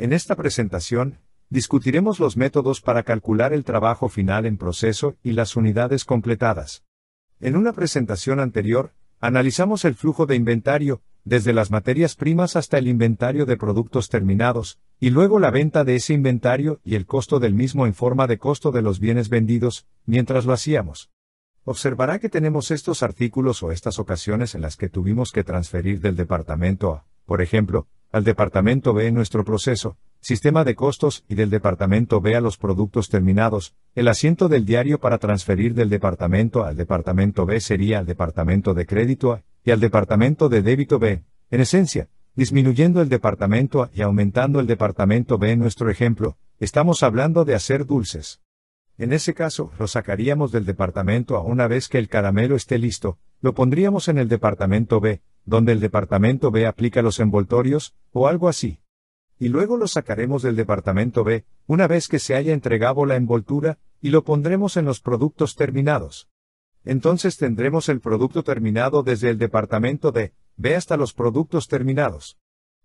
En esta presentación, discutiremos los métodos para calcular el trabajo final en proceso y las unidades completadas. En una presentación anterior, analizamos el flujo de inventario, desde las materias primas hasta el inventario de productos terminados, y luego la venta de ese inventario y el costo del mismo en forma de costo de los bienes vendidos, mientras lo hacíamos. Observará que tenemos estos artículos o estas ocasiones en las que tuvimos que transferir del departamento a, por ejemplo, al departamento B nuestro proceso, sistema de costos y del departamento B a los productos terminados, el asiento del diario para transferir del departamento al departamento B sería al departamento de crédito A y al departamento de débito B, en esencia, disminuyendo el departamento A y aumentando el departamento B en nuestro ejemplo, estamos hablando de hacer dulces. En ese caso, lo sacaríamos del departamento A una vez que el caramelo esté listo, lo pondríamos en el departamento B, donde el departamento B aplica los envoltorios, o algo así. Y luego lo sacaremos del departamento B, una vez que se haya entregado la envoltura, y lo pondremos en los productos terminados. Entonces tendremos el producto terminado desde el departamento D, B hasta los productos terminados.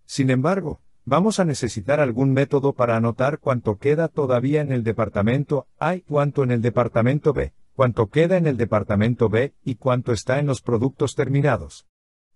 Sin embargo, vamos a necesitar algún método para anotar cuánto queda todavía en el departamento A y cuánto en el departamento B, cuánto queda en el departamento B y cuánto está en los productos terminados.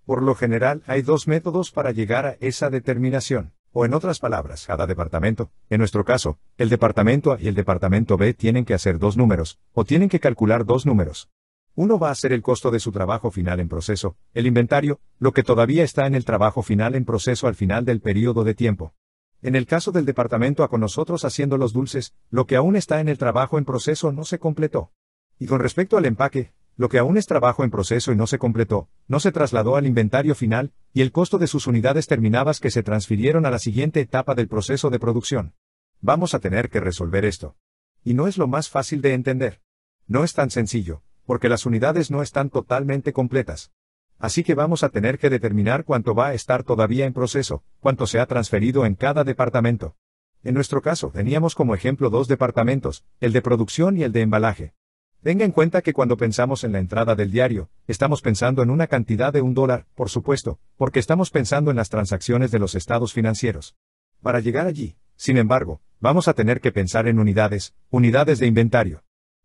Por lo general, hay dos métodos para llegar a esa determinación, o en otras palabras, cada departamento, en nuestro caso, el departamento A y el departamento B tienen que hacer dos números, o tienen que calcular dos números. Uno va a ser el costo de su trabajo final en proceso, el inventario, lo que todavía está en el trabajo final en proceso al final del periodo de tiempo. En el caso del departamento A con nosotros haciendo los dulces, lo que aún está en el trabajo en proceso no se completó. Y con respecto al empaque, lo que aún es trabajo en proceso y no se completó, no se trasladó al inventario final, y el costo de sus unidades terminadas que se transfirieron a la siguiente etapa del proceso de producción. Vamos a tener que resolver esto. Y no es lo más fácil de entender. No es tan sencillo, porque las unidades no están totalmente completas. Así que vamos a tener que determinar cuánto va a estar todavía en proceso, cuánto se ha transferido en cada departamento. En nuestro caso, teníamos como ejemplo dos departamentos, el de producción y el de embalaje. Tenga en cuenta que cuando pensamos en la entrada del diario, estamos pensando en una cantidad de un dólar, por supuesto, porque estamos pensando en las transacciones de los estados financieros. Para llegar allí, sin embargo, vamos a tener que pensar en unidades, unidades de inventario.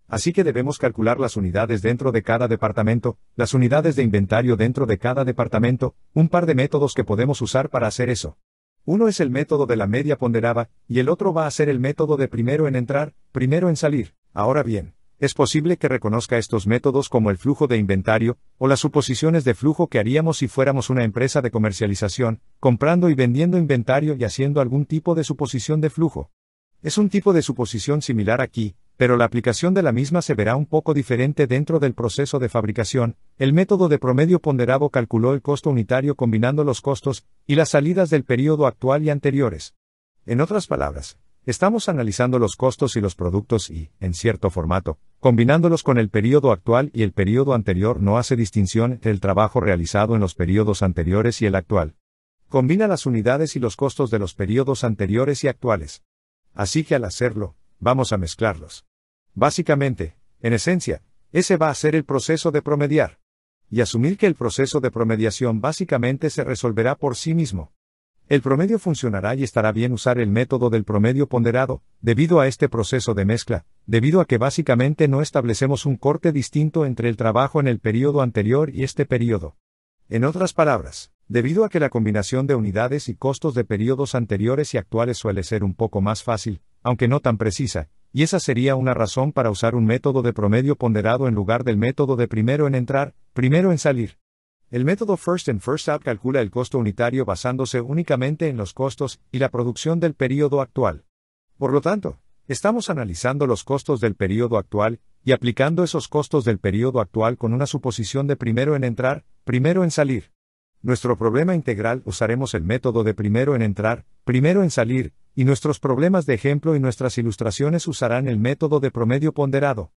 Así que debemos calcular las unidades dentro de cada departamento, las unidades de inventario dentro de cada departamento, un par de métodos que podemos usar para hacer eso. Uno es el método de la media ponderada, y el otro va a ser el método de primero en entrar, primero en salir. Ahora bien, es posible que reconozca estos métodos como el flujo de inventario, o las suposiciones de flujo que haríamos si fuéramos una empresa de comercialización, comprando y vendiendo inventario y haciendo algún tipo de suposición de flujo. Es un tipo de suposición similar aquí, pero la aplicación de la misma se verá un poco diferente dentro del proceso de fabricación. El método de promedio ponderado calculó el costo unitario combinando los costos y las salidas del periodo actual y anteriores. En otras palabras, Estamos analizando los costos y los productos y, en cierto formato, combinándolos con el periodo actual y el periodo anterior no hace distinción entre el trabajo realizado en los periodos anteriores y el actual. Combina las unidades y los costos de los periodos anteriores y actuales. Así que al hacerlo, vamos a mezclarlos. Básicamente, en esencia, ese va a ser el proceso de promediar. Y asumir que el proceso de promediación básicamente se resolverá por sí mismo. El promedio funcionará y estará bien usar el método del promedio ponderado, debido a este proceso de mezcla, debido a que básicamente no establecemos un corte distinto entre el trabajo en el periodo anterior y este periodo. En otras palabras, debido a que la combinación de unidades y costos de periodos anteriores y actuales suele ser un poco más fácil, aunque no tan precisa, y esa sería una razón para usar un método de promedio ponderado en lugar del método de primero en entrar, primero en salir. El método First in First Out calcula el costo unitario basándose únicamente en los costos y la producción del periodo actual. Por lo tanto, estamos analizando los costos del periodo actual y aplicando esos costos del periodo actual con una suposición de primero en entrar, primero en salir. Nuestro problema integral usaremos el método de primero en entrar, primero en salir, y nuestros problemas de ejemplo y nuestras ilustraciones usarán el método de promedio ponderado.